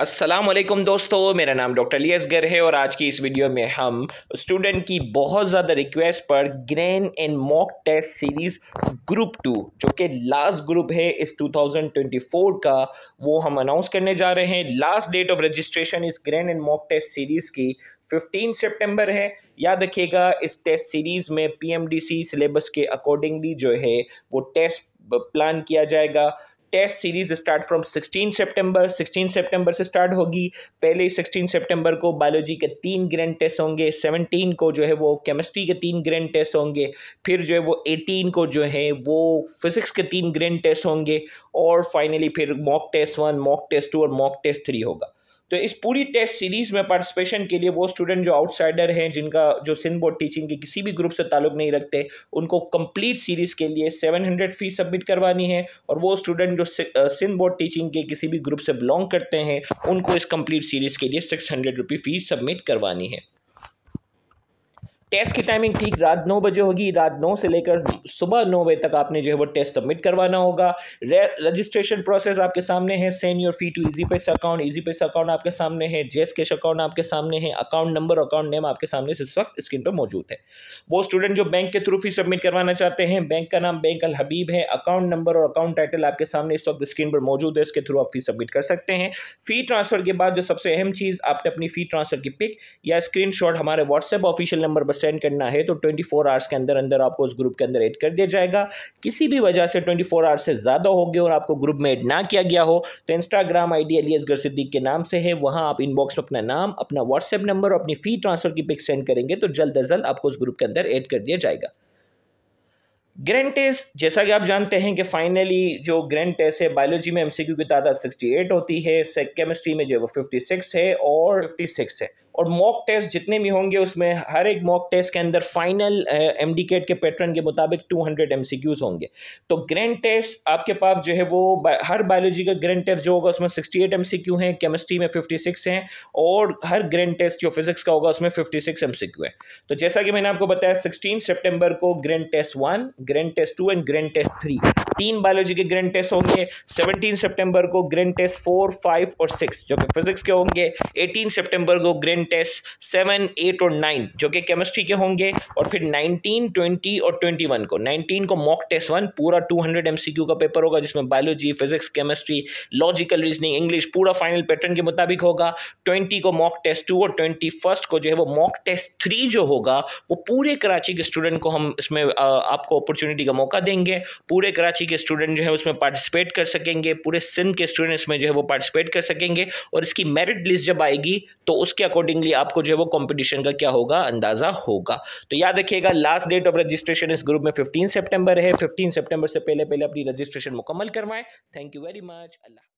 असलम दोस्तों मेरा नाम डॉक्टर लियस गर है और आज की इस वीडियो में हम स्टूडेंट की बहुत ज़्यादा रिक्वेस्ट पर grand and mock test series group two जो कि लास्ट ग्रुप है इस 2024 का वो हम अनाउंस करने जा रहे हैं लास्ट डेट ऑफ रजिस्ट्रेशन इस grand and mock test series की 15 सितंबर है याद रखिएगा इस टेस्ट सीरीज़ में पी सिलेबस के अकॉर्डिंगली जो है वो टेस्ट प्लान किया जाएगा टेस्ट सीरीज स्टार्ट फ्रॉम 16 सितंबर 16 सितंबर से स्टार्ट होगी पहले ही 16 सितंबर को बायोलॉजी के तीन ग्रैंड टेस्ट होंगे 17 को जो है वो केमिस्ट्री के तीन ग्रैंड टेस्ट होंगे फिर जो है वो 18 को जो है वो फिजिक्स के तीन ग्रैंड टेस्ट होंगे और फाइनली फिर mock test one mock test two और मॉक टेस्ट थ्री होगा तो इस पूरी टेस्ट सीरीज़ में पार्टिसिपेशन के लिए वो स्टूडेंट जो आउटसाइडर हैं जिनका जो सिंध बोर्ड टीचिंग के किसी भी ग्रुप से ताल्लुक नहीं रखते उनको कंप्लीट सीरीज़ के लिए सेवन हंड्रेड फीस सबमिट करवानी है और वो स्टूडेंट जो सिंध बोर्ड टीचिंग के किसी भी ग्रुप से बिलोंग करते हैं उनको इस कंप्लीट सीरीज़ के लिए सिक्स हंड्रेड फ़ीस सबमिट करवानी है टेस्ट की टाइमिंग ठीक रात नौ बजे होगी रात नौ से लेकर सुबह नौ बजे तक आपने जो है वो टेस्ट सबमिट करवाना होगा रजिस्ट्रेशन प्रोसेस आपके सामने है send your fee to Easypaisa account Easypaisa account आपके सामने है जेस कैश अकाउंट आपके सामने है अकाउंट नंबर अकाउंट नेम आपके सामने इस वक्त स्क्रीन पर मौजूद है वो स्टूडेंट जो बैंक के थ्रू फी सबमिट करवाना चाहते हैं बैंक का नाम बैंक अल हबीब है अकाउंट नंबर और अकाउंट टाइटल आपके सामने इस वक्त स्क्रीन पर मौजूद है इसके थ्रू आप फी सबमिट कर सकते हैं फी ट्रांसफर के बाद जो सबसे अहम चीज़ आपने अपनी फी ट्रांसफर की पिक या स्क्रीन हमारे व्हाट्सएप ऑफिशियल नंबर पर सेंड करना है तो ट्वेंटी फोर आवर्स के अंदर अंदर आपको उस ग्रुप के अंदर ऐड कर दिया जाएगा किसी भी वजह से ट्वेंटी फोर आवर्स से ज़्यादा हो गए और आपको ग्रुप में ऐड ना किया गया हो तो इंस्टाग्राम आई डी अलियस गर सिद्दीक के नाम से है वहाँ आप इनबॉक्स में अपना नाम अपना व्हाट्सएप नंबर और अपनी फ़ी ट्रांसफ़र की पिक सेंड करेंगे तो जल्द अज जल्द आपको उस ग्रुप के अंदर ऐड कर दिया जाएगा ग्रैंड टेस्ट जैसा कि आप जानते हैं कि फाइनली जो ग्रैंड टेस्ट है बायोलॉजी में एमसीक्यू की तादाद 68 होती है केमिस्ट्री में जो है वो 56 है और 56 है और मॉक टेस्ट जितने भी होंगे उसमें हर एक मॉक टेस्ट के अंदर फाइनल एम uh, के पैटर्न के मुताबिक टू हंड्रेड होंगे तो ग्रैंड टेस्ट आपके पास जो है वो बा, हर बायोलॉजी का ग्रैंड टेस्ट जो होगा उसमें सिक्सटी एट हैं केमिस्ट्री में फिफ्टी सिक्स हैं और हर ग्रैंड टेस्ट जो फिजिक्स का होगा उसमें फिफ्टी सिक्स है तो जैसा कि मैंने आपको बताया सिक्सटीन सेप्टेम्बर को grand test one grand test two and grand test three तीन बायोलॉजी के ग्रैंड टेस्ट होंगे सेवनटीन सेप्टेम्बर को ग्रैंड टेस्ट फोर फाइव और सिक्स जो कि फिजिक्स के होंगे एटीन सेप्टेम्बर को ग्रैंड टेस्ट सेवन एट और नाइन जो कि केमिस्ट्री के होंगे और फिर नाइनटीन ट्वेंटी और ट्वेंटी वन को नाइनटीन को मॉक टेस्ट वन पूरा two hundred M C Q का पेपर होगा जिसमें biology physics chemistry logical reasoning English पूरा फाइनल पैटर्न के मुताबिक होगा ट्वेंटी को मॉक टेस्ट टू और ट्वेंटी फर्स्ट को जो है वो मॉक टेस्ट थ्री जो होगा वो पूरे कराची के स्टूडेंट को हम इसमें आपको अपॉर्चुनिटी का मौका देंगे पूरे कराची के स्टूडेंट जो है उसमें पार्टिसिपेट कर सकेंगे पूरे सिंध के स्टूडेंट इसमें जो है वो पार्टिसिपेट कर सकेंगे और इसकी मेरिट लिस्ट जब आएगी तो उसके अकॉर्डिंग अकॉर्डिंगली आपको जो है वो कॉम्पिटिशन का क्या होगा अंदाज़ा होगा तो याद रखिएगा लास्ट डेट ऑफ रजिस्ट्रेशन इस ग्रुप में फिफ्टीन सेप्टेम्बर है फिफ्टीन सेप्टेंबर से पहले पहले अपनी रजिस्ट्रेशन मुकम्मल करवाएं thank you very much Allah